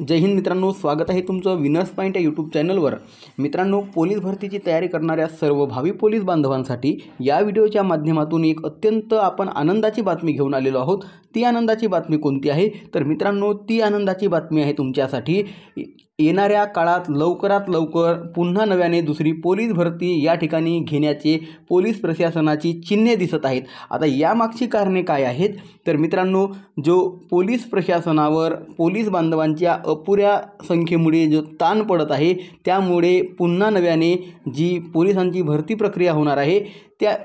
जय हिंद मित्रांनो स्वागत आहे तुमचं विनर्स पॉईंट या यूट्यूब चॅनलवर मित्रांनो पोलीस भरतीची तयारी करणाऱ्या सर्व भावी पोलीस बांधवांसाठी या व्हिडिओच्या माध्यमातून एक अत्यंत आपण आनंदाची बातमी घेऊन आलेलो आहोत ती आनंदाची बातमी कोणती आहे तर मित्रांनो ती आनंदाची बातमी आहे तुमच्यासाठी येणाऱ्या काळात लवकरात लवकर पुन्हा नव्याने दुसरी पोलीस भरती या ठिकाणी घेण्याचे पोलीस प्रशासनाची चिन्हे दिसत आहेत आता यामागची कारणे काय आहेत तर मित्रांनो जो पोलीस प्रशासनावर पोलीस बांधवांच्या अपुऱ्या संख्येमुळे जो ताण पडत आहे त्यामुळे पुन्हा नव्याने जी पोलिसांची भरती प्रक्रिया होणार आहे त्या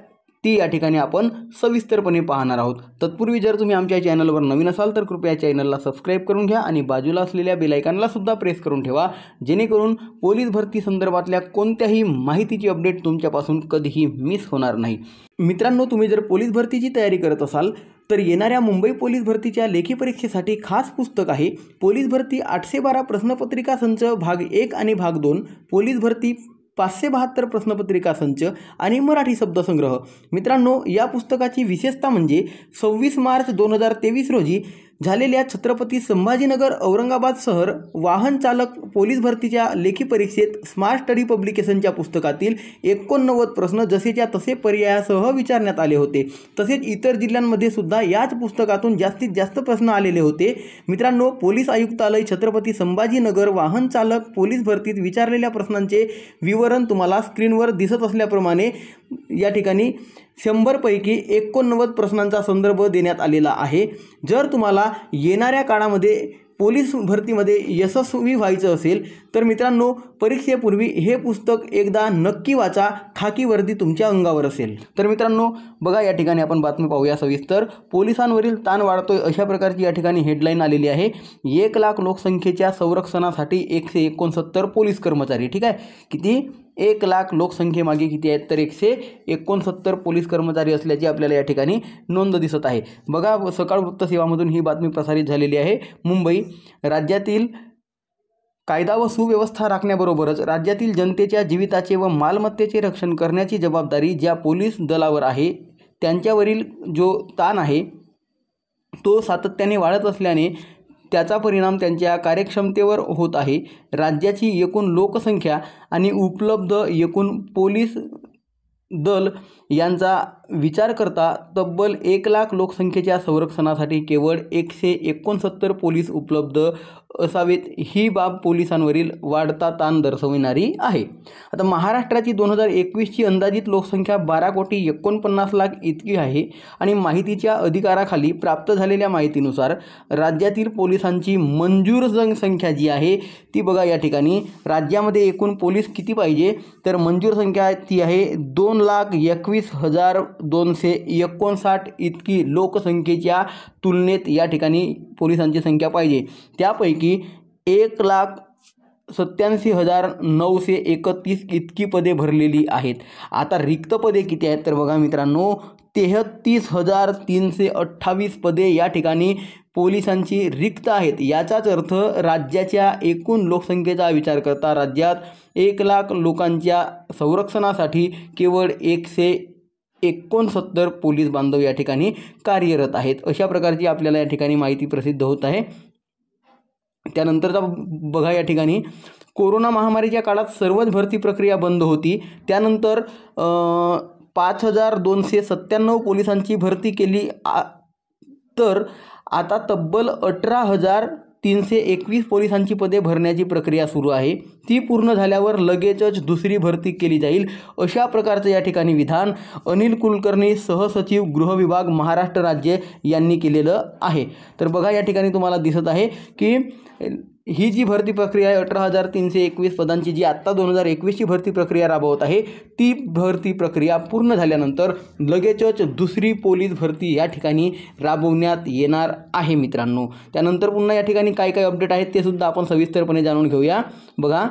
ती या ठिकाणी आपण सविस्तरपणे पाहणार आहोत तत्पूर्वी जर तुम्ही आमच्या चॅनलवर नवीन असाल तर कृपया चॅनलला सबस्क्राईब करून घ्या आणि बाजूला असलेल्या बेलायकानला सुद्धा प्रेस करून ठेवा जेणेकरून पोलीस भरती संदर्भातल्या कोणत्याही माहितीची अपडेट तुमच्यापासून कधीही मिस होणार नाही मित्रांनो तुम्ही जर पोलीस भरतीची तयारी करत असाल तर येणाऱ्या मुंबई पोलीस भरतीच्या लेखी परीक्षेसाठी खास पुस्तक आहे पोलीस भरती आठशे बारा प्रश्नपत्रिका संच भाग एक आणि भाग दोन पोलीस भरती पाचशे बहात्तर प्रश्नपत्रिका संच आणि मराठी शब्दसंग्रह मित्रांनो या पुस्तकाची विशेषता म्हणजे सव्वीस मार्च दोन हजार तेवीस रोजी झालेल्या छत्रपती संभाजीनगर औरंगाबाद शहर वाहन चालक पोलीस भरतीच्या लेखी परीक्षेत स्मार्ट स्टडी पब्लिकेशनच्या पुस्तकातील एकोणनव्वद प्रश्न जसेच्या तसे पर्यायासह विचारण्यात आले होते तसेच इतर जिल्ह्यांमध्ये सुद्धा याच पुस्तकातून जास्तीत जास्त प्रश्न आलेले होते मित्रांनो पोलीस आयुक्तालय छत्रपती संभाजीनगर वाहन चालक पोलीस भरतीत विचारलेल्या प्रश्नांचे विवरण तुम्हाला स्क्रीनवर दिसत असल्याप्रमाणे या ठिकाणी शंभरपैकी एकोणनव्वद प्रश्नांचा संदर्भ देण्यात आलेला आहे जर तुम्हाला येणाऱ्या काळामध्ये पोलीस भरतीमध्ये यशस्वी व्हायचं असेल तर मित्रांनो परीक्षेपूर्वी हे पुस्तक एकदा नक्की वाचा खाकी वर्दी तुमच्या अंगावर असेल तर मित्रांनो बघा या ठिकाणी आपण बातमी पाहूया सविस्तर पोलिसांवरील ताण वाढतोय अशा प्रकारची या ठिकाणी हेडलाईन आलेली आहे एक लाख लोकसंख्येच्या संरक्षणासाठी एकशे एकोणसत्तर पोलीस कर्मचारी ठीक आहे किती एक लाख लोकसंख्येमागे किती आहेत तर एकशे एकोणसत्तर पोलीस कर्मचारी असल्याची आपल्याला या ठिकाणी नोंद दिसत आहे बघा सकाळ वृत्तसेवामधून ही बातमी प्रसारित झालेली आहे मुंबई राज्यातील कायदा व सुव्यवस्था राखण्याबरोबरच राज्यातील जनतेच्या जीविताचे व मालमत्तेचे रक्षण करण्याची जबाबदारी ज्या पोलीस दलावर आहे त्यांच्यावरील जो ताण आहे तो सातत्याने वाढत असल्याने त्याचा परिणाम त्यांच्या कार्यक्षमतेवर होत आहे राज्याची एकूण लोकसंख्या आणि उपलब्ध एकूण पोलीस दल यांचा विचार करता तब्बल एक लाख लोकसंख्येच्या संरक्षणासाठी केवळ एकशे एकोणसत्तर पोलीस उपलब्ध असावेत ही बाब पोलिसांवरील वाढता ताण दर्शविणारी आहे आता महाराष्ट्राची दोन हजार एकवीसची अंदाजित लोकसंख्या बारा कोटी एकोणपन्नास लाख इतकी आहे आणि माहितीच्या अधिकाराखाली प्राप्त झालेल्या माहितीनुसार राज्यातील पोलिसांची मंजूर संख्या जी आहे ती बघा या ठिकाणी राज्यामध्ये एकूण पोलीस किती पाहिजे तर मंजूर संख्या ती आहे दोन लाख एकवीस एकवीस हजार दोनशे एकोणसाठ इतकी लोकसंख्येच्या तुलनेत या ठिकाणी पोलिसांची संख्या पाहिजे त्यापैकी एक लाख सत्त्याऐंशी हजार नऊशे एकतीस इतकी पदे भरलेली आहेत आता रिक्त पदे किती आहेत तर बघा मित्रांनो तेहत्तीस हजार तीनशे अठ्ठावीस पदे या ठिकाणी पोलिसांची रिक्त आहेत याचाच अर्थ राज्याच्या एकूण लोकसंख्येचा विचार करता राज्यात एक लाख लोकांच्या संरक्षणासाठी केवळ एकशे एकोणसत्तर पोलीस बांधव या ठिकाणी कार्यरत आहेत अशा प्रकारची आपल्याला या ठिकाणी माहिती प्रसिद्ध होत आहे त्यानंतरचा बघा या ठिकाणी कोरोना महामारीच्या काळात सर्वच भरती प्रक्रिया बंद होती त्यानंतर पाच हजार दोनशे सत्त्याण्णव पोलिसांची भरती केली आ तर आता तब्बल अठरा हजार तीनशे एकवीस पोलिसांची पदे भरण्याची प्रक्रिया सुरू आहे ती पूर्ण झाल्यावर लगेचच दुसरी भरती केली जाईल अशा प्रकारचं या ठिकाणी विधान अनिल कुलकर्णी सहसचिव गृहविभाग महाराष्ट्र राज्य यांनी केलेलं आहे तर बघा या ठिकाणी तुम्हाला दिसत आहे की ही जी भरती प्रक्रिया आहे अठरा हजार तीनशे एकवीस पदांची जी आत्ता दोन हजार एकवीसची भरती प्रक्रिया राबवत आहे ती भरती प्रक्रिया पूर्ण झाल्यानंतर लगेचच दुसरी पोलीस भरती या ठिकाणी राबवण्यात येणार आहे मित्रांनो त्यानंतर पुन्हा या ठिकाणी काय काय अपडेट आहेत ते सुद्धा आपण सविस्तरपणे जाणून घेऊया बघा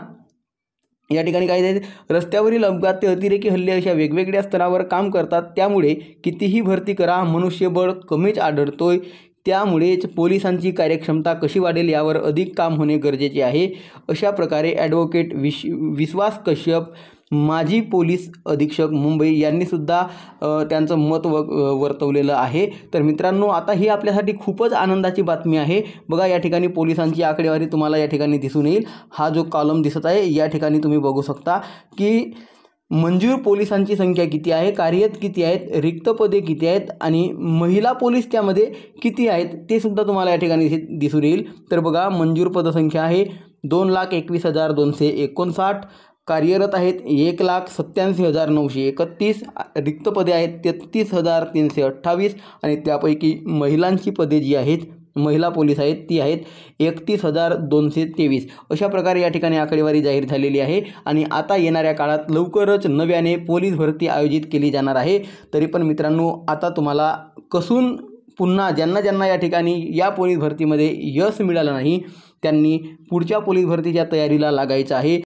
या ठिकाणी काय रस्त्यावरील अपघात ते अतिरेकी हल्ले अशा वेगवेगळ्या स्तरावर काम करतात त्यामुळे कितीही भरती करा मनुष्यबळ कमीच आढळतोय त्यामुळेच पोलिसांची कार्यक्षमता कशी वाढेल यावर अधिक काम होणे गरजेचे आहे अशा प्रकारे ॲडव्होकेट विश विश्वास कश्यप माजी पोलीस अधीक्षक मुंबई यांनीसुद्धा त्यांचं मत व वर्तवलेलं आहे तर मित्रांनो आता ही आपल्यासाठी खूपच आनंदाची बातमी आहे बघा या ठिकाणी पोलिसांची आकडेवारी तुम्हाला या ठिकाणी दिसून येईल हा जो कॉलम दिसत आहे या ठिकाणी तुम्ही बघू शकता की मंजूर पोलिसांची संख्या किती आहे कार्यरत किती आहेत रिक्त पदे किती आहेत आणि महिला पोलीस त्यामध्ये किती आहेत ते सुद्धा तुम्हाला या ठिकाणी दिसून येईल तर बघा मंजूर पदसंख्या आहे दोन लाख एकवीस हजार दोनशे एकोणसाठ कार्यरत आहेत एक लाख सत्त्याऐंशी हजार नऊशे एकतीस रिक्त पदे आहेत तेहत्तीस हजार तीनशे अठ्ठावीस आणि त्यापैकी महिलांची पदे जी आहेत महिला पोलीस आहेत ती आहेत एकतीस हजार दोनशे तेवीस अशा प्रकारे या ठिकाणी आकडेवारी जाहीर झालेली आहे आणि आता येणाऱ्या काळात लवकरच नव्याने पोलीस भरती आयोजित केली जाणार आहे तरी पण मित्रांनो आता तुम्हाला कसून पुन्हा ज्यांना ज्यांना या ठिकाणी या पोलीस भरतीमध्ये यश मिळालं नाही त्यांनी पुढच्या पोलीस भरतीच्या तयारीला लागायचं आहे